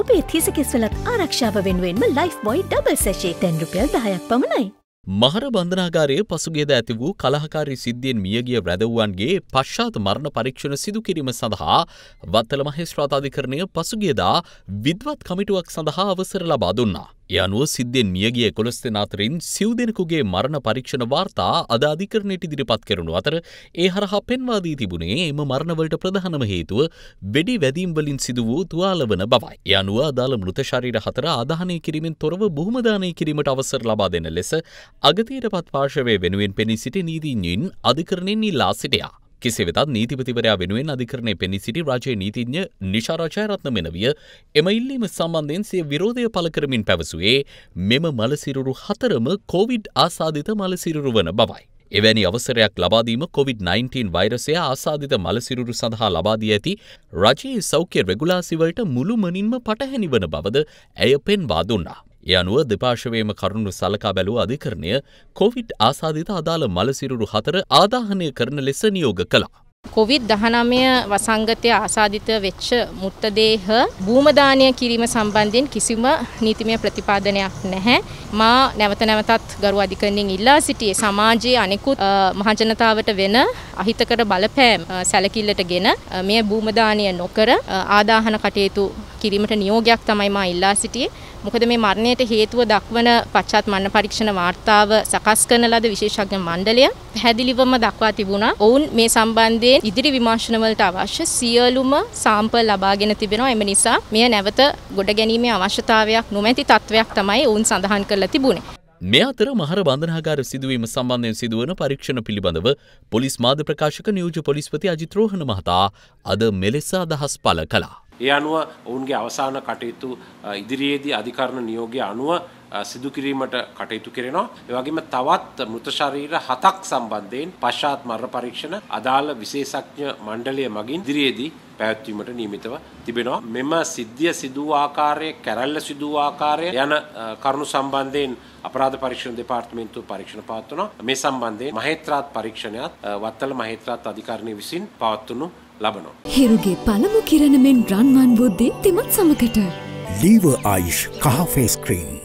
ඔබේ තිසකෙස්වලත් ආරක්ෂාව වෙනුවෙන්ම life බොයි double සැශේ තැන් රුපියල් දහයක් පමණයි. මහර බන්ධනාගාරය පසුගේද ඇති වූ කලහකාරී සිද්ධියෙන් මියගිය වැදවුවන්ගේ පශ්චාත් මරණ පරීක්ෂණ සිදු කිරීම සඳහා වත්තල මහේස්ත්‍රාතාධිකරණය පසුගේදා විද්වත් කමිටුවක් සඳහා අවසර ලබා දුන්නා. ඒ අනුව සිද්ධෙන් මියගිය එකොළොස් දෙනා අතරින් සිව් දෙනෙකුගේ මරණ පරීක්ෂණ වාර්තා අද අධිකරණයට ඉදිරිපත් කරනු අතර ඒ හරහා පෙන්වා දී තිබුණේ එම මරණවලට ප්‍රධානම හේතුව වෙඩි වැදීම් වලින් සිදු වූ තුවාලවන බවයි. ඒ අනුව අදාළ මෘත ශරීර හතර ආදාහනය කිරීමෙන් තොරව බොහොම දානය කිරීමට අවසර ලබා දෙන ලෙස අගතියට පත් පාර්ශවය වෙනුවෙන් පෙනී සිටි නීතිඥයින් අධිකරණයෙන් ඉල්ලා සිටියා. කෙසේ වෙතත් නීතිපතිවරයා වෙනුවෙන් අධිකරණය පෙනී සිටි රජයේ නීතිඥ නිශා රජයරත්න මෙනවිය එම ඉල්ලීම සම්බන්ධයෙන් සිය විරෝධය පළ කරමින් පැවසුවේ මෙම මලසිරුරු හතරම කොවිඩ් ආසාධිත මලසිරුරු වන බවයි. එවැනි අවසරයක් ලබාදීම COVID-19 වෛරසය ආසාධිත මලසිරුරු සඳහා ලබාදී ඇති රජයේ සෞඛ්‍ය රෙගුලාසිවලට මුළුමනින්ම පටහැනිවන බවද ඇය පෙන්වා දුන්නා. ඒ අනුව දෙපාර්ශවයේම කරුණු සලකා බැලූ අධිකරණය කොවිඩ් ආසාදිත අදාළ මලසිරුරු හතර ආදාහනය කරන ලෙස නියෝග කළා. කොවිඩ් 19 වසංගතය ආසාදිත වෙච්ච මුත්තදේහ භූමදානය කිරීම සම්බන්ධයෙන් කිසිම නීතිමය ප්‍රතිපාදනයක් නැහැ. මා නැවත නැවතත් ගරු අධිකරණයෙන් ඉල්ලා සිටියේ සමාජයේ අනෙකුත් මහජනතාවට වෙන අහිතකර බලපෑම් සැලකිල්ලටගෙන මේ භූමදානය නොකර ආදාහන කටයුතු කිරීමට නියෝගයක් තමයි මා ඉල්ලා සිටියේ. මොකද මේ මරණයට හේතුව දක්වන පශ්චාත් මරණ පරීක්ෂණ වාර්තාව සකස් කරන ලද විශේෂඥ මණ්ඩලය පැහැදිලිවම දක්වා තිබුණා. ඔවුන් මේ සම්බන්ධයෙන් ඉදිරි විමර්ශන වලට අවශ්‍ය සියලුම සාම්පල් ලබාගෙන තිබෙනවා. එම නිසා මෙය නැවත ගොඩ ගැනීමේ අවශ්‍යතාවයක් නොමැති තත්වයක් තමයි ඔවුන් සඳහන් කරලා තිබුණේ. මේ අතර මහර බන්ධනාගාර සිදුවීම සම්බන්ධයෙන් සිදුවන පරීක්ෂණ පිළිබඳව පොලිස් මාධ්‍ය ප්‍රකාශක නියෝජ්‍ය පොලිස්පති අජිත් රෝහණ මහතා අද මෙලෙස අදහස් පළ කළා. ඒ අනුව ඔවුන්ගේ අවසාන කටයුතු ඉදිරියේදී අධිකරණ නියෝගය අනුව සිදු කිරීමට කටයුතු කරනවා. ඒ වගේම තවත් මృత ශරීර හතක් සම්බන්ධයෙන් පශ්චාත් මරණ පරීක්ෂණ අදාළ විශේෂඥ මණ්ඩලය මගින් ඉදිරියේදී පැවැත්වීමට නියමිතව තිබෙනවා. මෙම සිද්ධිය සිදු ආකාරය, කැරැල්ල සිදු ආකාරය යන කරුණු සම්බන්ධයෙන් අපරාධ පරීක්ෂණ දෙපාර්තමේන්තුව පරීක්ෂණ පවත්වනවා. මේ සම්බන්ධයෙන් මහේත්‍රාත් පරීක්ෂණයත් වත්තල මහේත්‍රාත් අධිකරණය විසින් පවත්වනු ලබනවා. හිරුගේ පළමු කිරණමෙන් රන්වන් වූ දෙත්තිමත් සමකට. ලීව ආයිෂ් කහ ෆේස් ක්‍රීම්